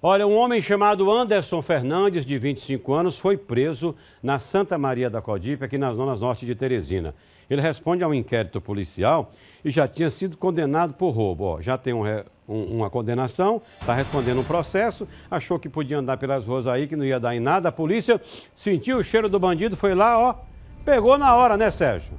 Olha, um homem chamado Anderson Fernandes, de 25 anos, foi preso na Santa Maria da Codipe, aqui nas zonas norte de Teresina. Ele responde a um inquérito policial e já tinha sido condenado por roubo. Ó, já tem um, um, uma condenação, está respondendo um processo, achou que podia andar pelas ruas aí, que não ia dar em nada. A polícia sentiu o cheiro do bandido, foi lá, ó, pegou na hora, né, Sérgio?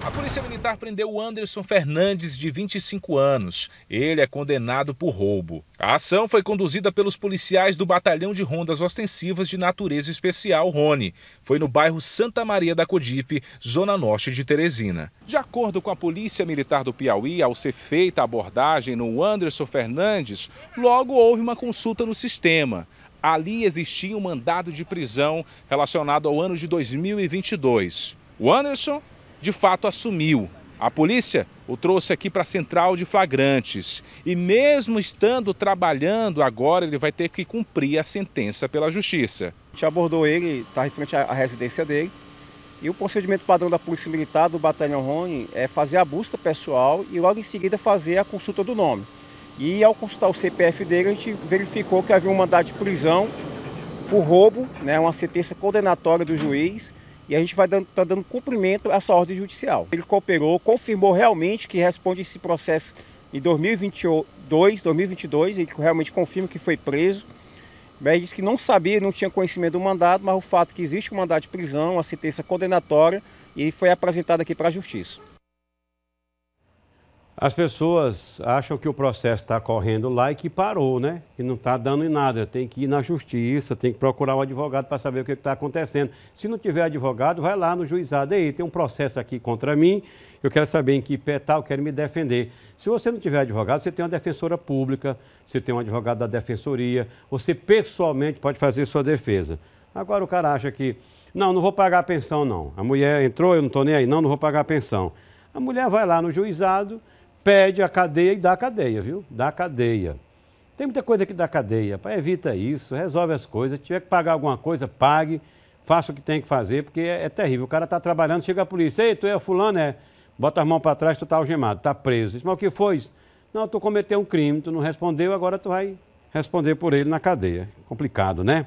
A Polícia Militar prendeu o Anderson Fernandes, de 25 anos. Ele é condenado por roubo. A ação foi conduzida pelos policiais do Batalhão de Rondas Ostensivas de Natureza Especial, Rony. Foi no bairro Santa Maria da Codipe, zona norte de Teresina. De acordo com a Polícia Militar do Piauí, ao ser feita a abordagem no Anderson Fernandes, logo houve uma consulta no sistema. Ali existia um mandado de prisão relacionado ao ano de 2022. O Anderson de fato assumiu. A polícia o trouxe aqui para a central de flagrantes e, mesmo estando trabalhando agora, ele vai ter que cumprir a sentença pela justiça. A gente abordou ele, está em frente à residência dele. E o procedimento padrão da Polícia Militar do Batalhão Rony é fazer a busca pessoal e logo em seguida fazer a consulta do nome. E ao consultar o CPF dele, a gente verificou que havia um mandado de prisão por roubo, né, uma sentença condenatória do juiz e a gente vai dando, tá dando cumprimento a essa ordem judicial. Ele cooperou, confirmou realmente que responde esse processo em 2022, 2022 ele realmente confirma que foi preso. Mas né, disse que não sabia, não tinha conhecimento do mandado, mas o fato que existe um mandado de prisão, uma sentença condenatória, e foi apresentado aqui para a Justiça. As pessoas acham que o processo está correndo lá e que parou, né? E não está dando em nada. Tem que ir na justiça, tem que procurar um advogado para saber o que está acontecendo. Se não tiver advogado, vai lá no juizado. Ei, tem um processo aqui contra mim, eu quero saber em que pé está, eu quero me defender. Se você não tiver advogado, você tem uma defensora pública, você tem um advogado da defensoria, você pessoalmente pode fazer sua defesa. Agora o cara acha que, não, não vou pagar a pensão, não. A mulher entrou, eu não estou nem aí, não, não vou pagar a pensão. A mulher vai lá no juizado pede a cadeia e dá a cadeia, viu? Dá a cadeia. Tem muita coisa que dá cadeia. Pai, evita isso, resolve as coisas. Se tiver que pagar alguma coisa, pague. Faça o que tem que fazer, porque é, é terrível. O cara está trabalhando, chega a polícia. Ei, tu é fulano, é? Bota as mãos para trás, tu está algemado, está preso. Mas o que foi? Não, tu cometeu um crime, tu não respondeu, agora tu vai responder por ele na cadeia. Complicado, né?